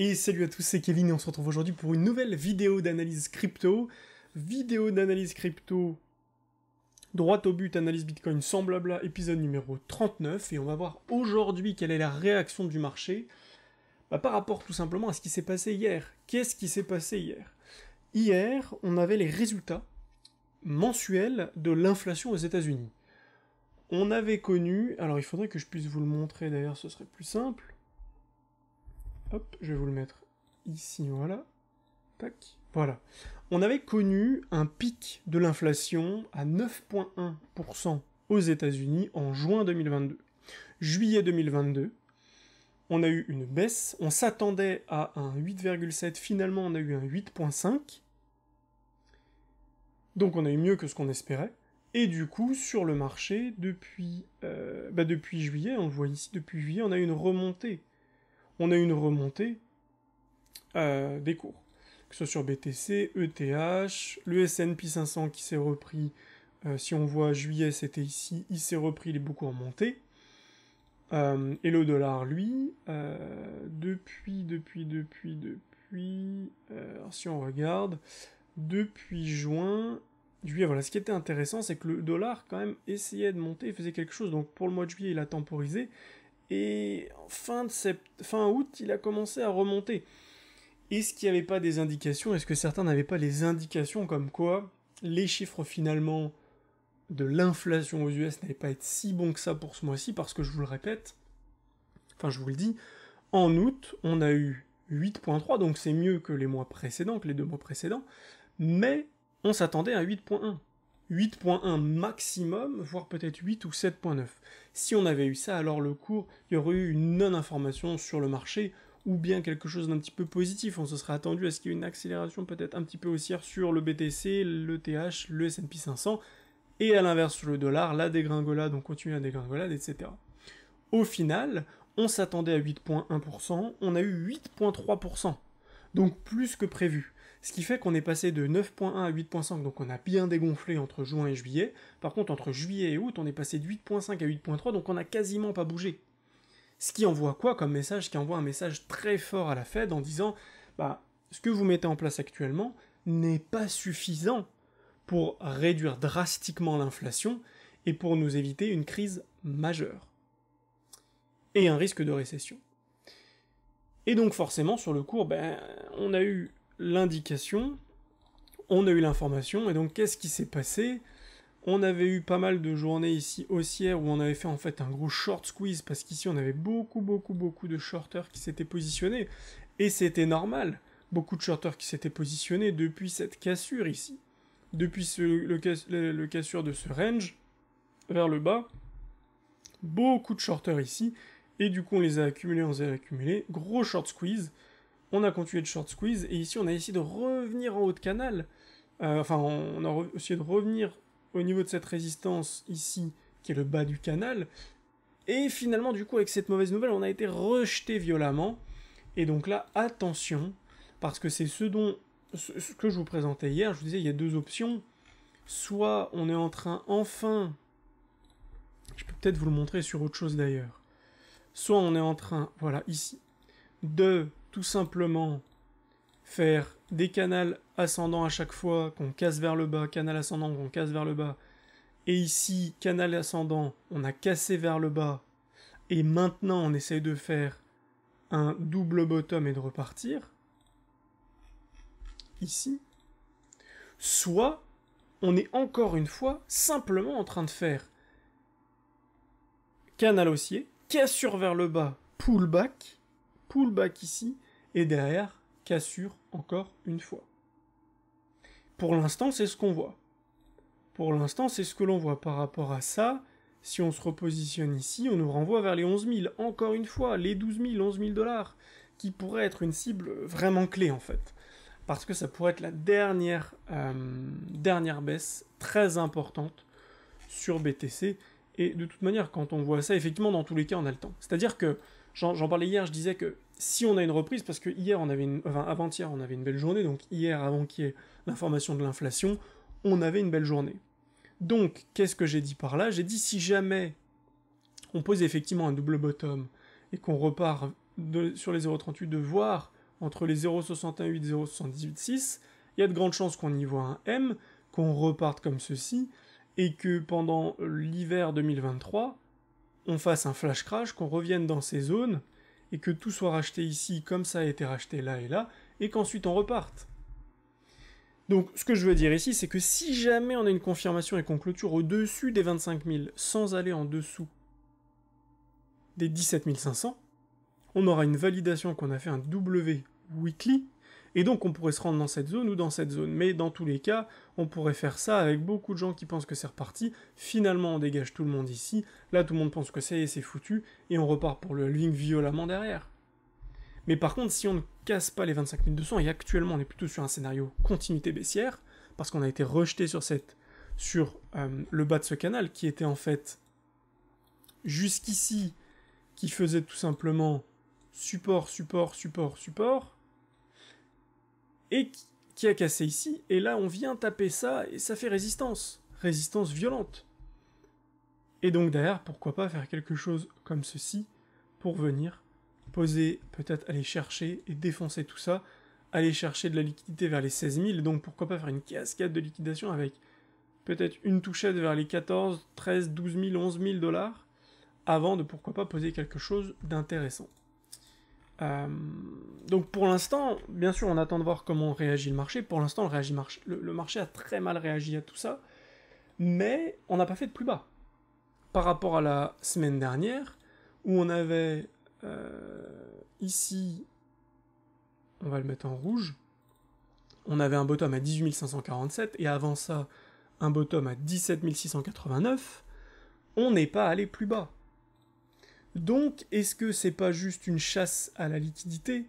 Et salut à tous, c'est Kevin et on se retrouve aujourd'hui pour une nouvelle vidéo d'analyse crypto. Vidéo d'analyse crypto droite au but, analyse Bitcoin semblable à épisode numéro 39. Et on va voir aujourd'hui quelle est la réaction du marché bah, par rapport tout simplement à ce qui s'est passé hier. Qu'est-ce qui s'est passé hier Hier, on avait les résultats mensuels de l'inflation aux États-Unis. On avait connu, alors il faudrait que je puisse vous le montrer d'ailleurs, ce serait plus simple. Hop, je vais vous le mettre ici, voilà. Tac, voilà. On avait connu un pic de l'inflation à 9,1% aux États-Unis en juin 2022. Juillet 2022, on a eu une baisse, on s'attendait à un 8,7, finalement on a eu un 8,5. Donc on a eu mieux que ce qu'on espérait. Et du coup, sur le marché, depuis, euh, bah depuis juillet, on voit ici, depuis juillet, on a eu une remontée on a une remontée euh, des cours, que ce soit sur BTC, ETH, le S&P 500 qui s'est repris, euh, si on voit juillet c'était ici, il s'est repris, il est beaucoup remonté. Euh, et le dollar, lui, depuis, depuis, depuis, depuis, si on regarde, depuis juin, juillet, voilà, ce qui était intéressant, c'est que le dollar, quand même, essayait de monter, faisait quelque chose, donc pour le mois de juillet, il a temporisé, et fin, de fin août, il a commencé à remonter. Est-ce qu'il n'y avait pas des indications Est-ce que certains n'avaient pas les indications comme quoi les chiffres finalement de l'inflation aux US n'avaient pas être si bons que ça pour ce mois-ci Parce que je vous le répète, enfin je vous le dis, en août, on a eu 8.3, donc c'est mieux que les mois précédents, que les deux mois précédents, mais on s'attendait à 8.1. 8.1 maximum, voire peut-être 8 ou 7.9. Si on avait eu ça, alors le cours, il y aurait eu une non-information sur le marché, ou bien quelque chose d'un petit peu positif. On se serait attendu à ce qu'il y ait une accélération peut-être un petit peu haussière sur le BTC, le TH, le S&P 500, et à l'inverse sur le dollar, la dégringolade, on continue la dégringolade, etc. Au final, on s'attendait à 8.1%, on a eu 8.3%, donc plus que prévu. Ce qui fait qu'on est passé de 9.1 à 8.5, donc on a bien dégonflé entre juin et juillet. Par contre, entre juillet et août, on est passé de 8.5 à 8.3, donc on n'a quasiment pas bougé. Ce qui envoie quoi comme message Qui envoie un message très fort à la Fed en disant bah, ce que vous mettez en place actuellement n'est pas suffisant pour réduire drastiquement l'inflation et pour nous éviter une crise majeure. Et un risque de récession. Et donc forcément, sur le cours, ben, on a eu l'indication, on a eu l'information, et donc qu'est-ce qui s'est passé On avait eu pas mal de journées ici haussières où on avait fait en fait un gros short squeeze, parce qu'ici on avait beaucoup, beaucoup, beaucoup de shorters qui s'étaient positionnés, et c'était normal, beaucoup de shorters qui s'étaient positionnés depuis cette cassure ici, depuis le, le, le cassure de ce range vers le bas, beaucoup de shorters ici, et du coup on les a accumulés, on les a accumulés, gros short squeeze, on a continué de short squeeze, et ici on a essayé de revenir en haut de canal, euh, enfin on a essayé de revenir au niveau de cette résistance ici, qui est le bas du canal, et finalement du coup avec cette mauvaise nouvelle on a été rejeté violemment, et donc là attention, parce que c'est ce dont, ce que je vous présentais hier, je vous disais il y a deux options, soit on est en train enfin, je peux peut-être vous le montrer sur autre chose d'ailleurs, soit on est en train, voilà ici, de tout simplement faire des canals ascendants à chaque fois qu'on casse vers le bas, canal ascendant qu'on casse vers le bas, et ici canal ascendant on a cassé vers le bas, et maintenant on essaye de faire un double bottom et de repartir, ici, soit on est encore une fois simplement en train de faire canal haussier, cassure vers le bas, back, pull-back ici, et derrière, cassure encore une fois. Pour l'instant, c'est ce qu'on voit. Pour l'instant, c'est ce que l'on voit par rapport à ça. Si on se repositionne ici, on nous renvoie vers les 11 000. Encore une fois, les 12 000, 11 000 dollars, qui pourraient être une cible vraiment clé en fait. Parce que ça pourrait être la dernière, euh, dernière baisse très importante sur BTC. Et de toute manière, quand on voit ça, effectivement, dans tous les cas, on a le temps. C'est-à-dire que J'en parlais hier, je disais que si on a une reprise, parce que hier on avait une, enfin avant-hier on avait une belle journée, donc hier avant qu'il y ait l'information de l'inflation, on avait une belle journée. Donc qu'est-ce que j'ai dit par là J'ai dit si jamais on pose effectivement un double bottom et qu'on repart sur les 0,38 de voir entre les 0,618 et 0,786, il y a de grandes chances qu'on y voit un M, qu'on reparte comme ceci, et que pendant l'hiver 2023, on fasse un flash crash, qu'on revienne dans ces zones, et que tout soit racheté ici comme ça a été racheté là et là, et qu'ensuite on reparte. Donc ce que je veux dire ici, c'est que si jamais on a une confirmation et qu'on clôture au-dessus des 25 000 sans aller en dessous des 17 500, on aura une validation qu'on a fait un W weekly et donc on pourrait se rendre dans cette zone ou dans cette zone. Mais dans tous les cas, on pourrait faire ça avec beaucoup de gens qui pensent que c'est reparti. Finalement, on dégage tout le monde ici. Là, tout le monde pense que c'est c'est foutu. Et on repart pour le link violemment derrière. Mais par contre, si on ne casse pas les 25 200, et actuellement on est plutôt sur un scénario continuité baissière, parce qu'on a été rejeté sur, cette, sur euh, le bas de ce canal, qui était en fait jusqu'ici, qui faisait tout simplement support, support, support, support, et qui a cassé ici, et là on vient taper ça, et ça fait résistance, résistance violente. Et donc derrière, pourquoi pas faire quelque chose comme ceci, pour venir poser, peut-être aller chercher et défoncer tout ça, aller chercher de la liquidité vers les 16 000, donc pourquoi pas faire une cascade de liquidation avec peut-être une touchette vers les 14, 13, 12 000, 11 000 dollars, avant de pourquoi pas poser quelque chose d'intéressant. Euh, donc pour l'instant, bien sûr, on attend de voir comment réagit le marché. Pour l'instant, le, marché, a très mal réagi à tout ça, mais on n'a pas fait de plus bas. Par rapport à la semaine dernière, où on avait euh, ici, on va le mettre en rouge, on avait un bottom à 18 547, et avant ça, un bottom à 17 689, on n'est pas allé plus bas. Donc, est-ce que c'est pas juste une chasse à la liquidité,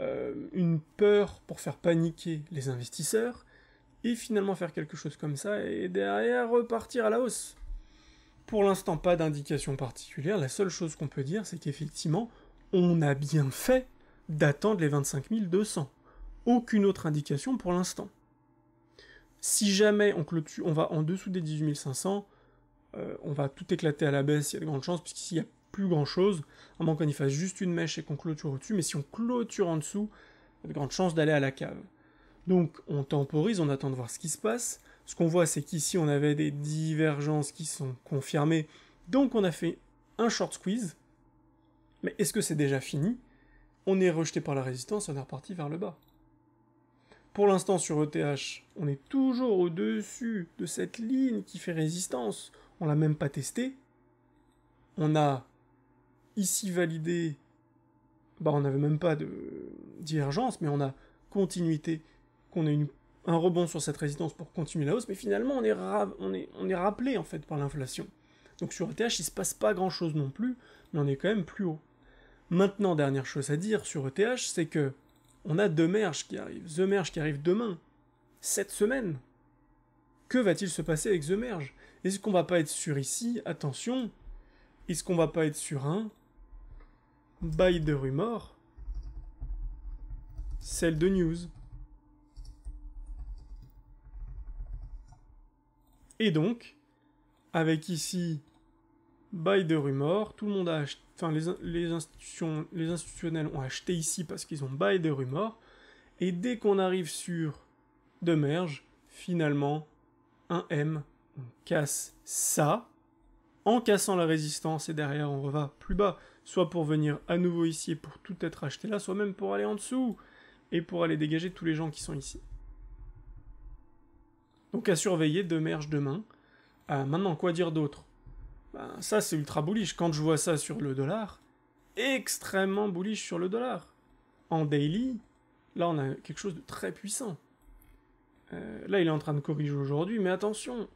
euh, une peur pour faire paniquer les investisseurs, et finalement faire quelque chose comme ça, et derrière repartir à la hausse Pour l'instant, pas d'indication particulière, la seule chose qu'on peut dire, c'est qu'effectivement, on a bien fait d'attendre les 25 200. Aucune autre indication pour l'instant. Si jamais on, clôture, on va en dessous des 18 500, euh, on va tout éclater à la baisse, il y a de grandes chances, puisqu'ici il a plus grand chose, à moins qu'on y fasse juste une mèche et qu'on clôture au-dessus, mais si on clôture en dessous, il a de grandes chances d'aller à la cave. Donc on temporise, on attend de voir ce qui se passe. Ce qu'on voit, c'est qu'ici on avait des divergences qui sont confirmées, donc on a fait un short squeeze. Mais est-ce que c'est déjà fini On est rejeté par la résistance, on est reparti vers le bas. Pour l'instant sur ETH, on est toujours au-dessus de cette ligne qui fait résistance. On l'a même pas testé. On a ici validé, bah on n'avait même pas de divergence, mais on a continuité, qu'on ait une, un rebond sur cette résistance pour continuer la hausse, mais finalement on est, rappelé en fait par l'inflation. Donc sur ETH, il se passe pas grand chose non plus, mais on est quand même plus haut. Maintenant, dernière chose à dire sur ETH, c'est que on a The merge qui arrivent. The Merge qui arrive demain, cette semaine. Que va-t-il se passer avec The Merge Est-ce qu'on va pas être sûr ici Attention Est-ce qu'on va pas être sur un By de Rumor, Celle de news. Et donc, avec ici By de Rumor, tout le monde a acheté, enfin les, institutions, les institutionnels ont acheté ici parce qu'ils ont By de Rumor, et dès qu'on arrive sur de Merge, finalement, un M, on casse ça, en cassant la résistance, et derrière on va plus bas, soit pour venir à nouveau ici et pour tout être acheté là, soit même pour aller en dessous et pour aller dégager tous les gens qui sont ici. Donc à surveiller de merge demain. Ah, maintenant, quoi dire d'autre ben, Ça, c'est ultra bullish. Quand je vois ça sur le dollar, extrêmement bullish sur le dollar. En daily, là, on a quelque chose de très puissant. Euh, là, il est en train de corriger aujourd'hui, mais attention,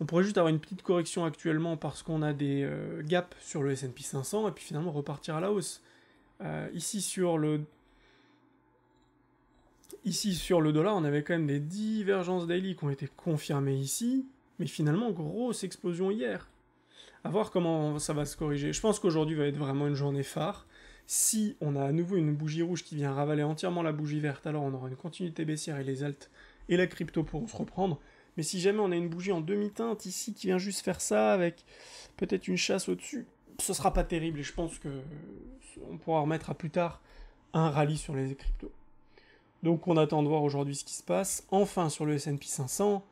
on pourrait juste avoir une petite correction actuellement parce qu'on a des euh, gaps sur le S&P 500 et puis finalement repartir à la hausse. Euh, ici sur le ici sur le dollar, on avait quand même des divergences daily qui ont été confirmées ici, mais finalement grosse explosion hier. A voir comment ça va se corriger. Je pense qu'aujourd'hui va être vraiment une journée phare. Si on a à nouveau une bougie rouge qui vient ravaler entièrement la bougie verte, alors on aura une continuité baissière et les altes et la crypto pourront se reprendre. Mais si jamais on a une bougie en demi-teinte ici qui vient juste faire ça avec peut-être une chasse au-dessus, ce sera pas terrible et je pense que on pourra remettre à plus tard un rallye sur les cryptos. Donc on attend de voir aujourd'hui ce qui se passe. Enfin sur le S&P 500,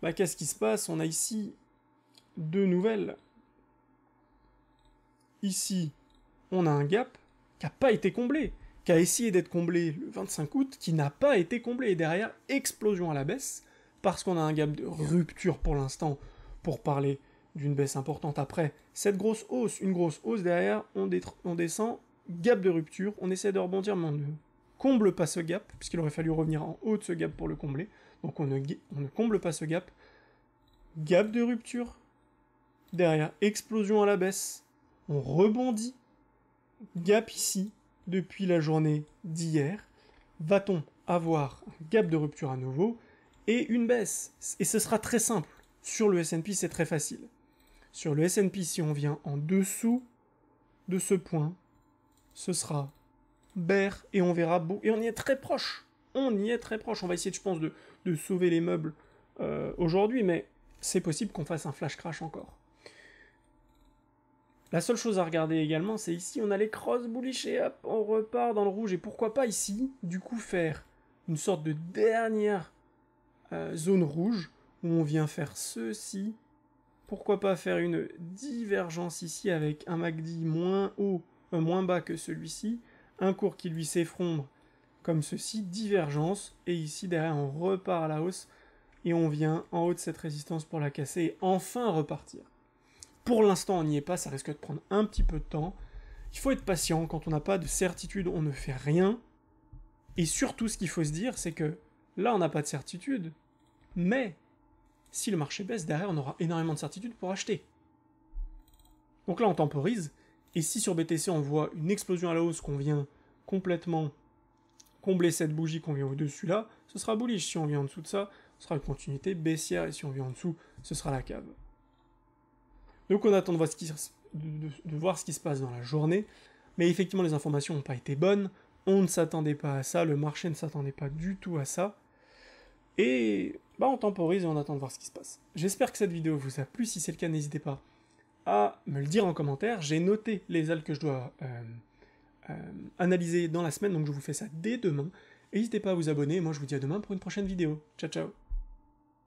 bah qu'est-ce qui se passe On a ici deux nouvelles. Ici, on a un gap qui n'a pas été comblé, qui a essayé d'être comblé le 25 août, qui n'a pas été comblé. Et derrière, explosion à la baisse parce qu'on a un gap de rupture pour l'instant pour parler d'une baisse importante après. Cette grosse hausse, une grosse hausse derrière, on, descend, gap de rupture, on essaie de rebondir, mais on ne comble pas ce gap, puisqu'il aurait fallu revenir en haut de ce gap pour le combler. Donc on ne, on ne comble pas ce gap. Gap de rupture, derrière, explosion à la baisse, on rebondit, gap ici, depuis la journée d'hier. Va-t-on avoir un gap de rupture à nouveau et une baisse. Et ce sera très simple. Sur le S&P, c'est très facile. Sur le S&P, si on vient en dessous de ce point, ce sera bear et on verra beau. Et on y est très proche. On y est très proche. On va essayer, je pense, de, sauver les meubles euh, aujourd'hui, mais c'est possible qu'on fasse un flash crash encore. La seule chose à regarder également, c'est ici, on a les cross bullish et hop, on repart dans le rouge. Et pourquoi pas ici, du coup, faire une sorte de dernière euh, zone rouge, où on vient faire ceci. Pourquoi pas faire une divergence ici avec un MACD moins haut, euh, moins bas que celui-ci, un cours qui lui s'effondre comme ceci, divergence, et ici derrière on repart à la hausse, et on vient en haut de cette résistance pour la casser et enfin repartir. Pour l'instant on n'y est pas, ça risque de prendre un petit peu de temps. Il faut être patient, quand on n'a pas de certitude on ne fait rien. Et surtout ce qu'il faut se dire c'est que Là, on n'a pas de certitude, mais si le marché baisse, derrière, on aura énormément de certitude pour acheter. Donc là, on temporise, et si sur BTC, on voit une explosion à la hausse qu'on vient complètement combler cette bougie qu'on vient au-dessus là, ce sera bullish. Si on vient en dessous de ça, ce sera une continuité baissière, et si on vient en dessous, ce sera la cave. Donc on attend de voir ce qui, de voir ce qui se passe dans la journée, mais effectivement, les informations n'ont pas été bonnes, on ne s'attendait pas à ça, le marché ne s'attendait pas du tout à ça. Et bah, on temporise et on attend de voir ce qui se passe. J'espère que cette vidéo vous a plu. Si c'est le cas, n'hésitez pas à me le dire en commentaire. J'ai noté les ailes que je dois euh, euh, analyser dans la semaine, donc je vous fais ça dès demain. N'hésitez pas à vous abonner. Moi, je vous dis à demain pour une prochaine vidéo. Ciao, ciao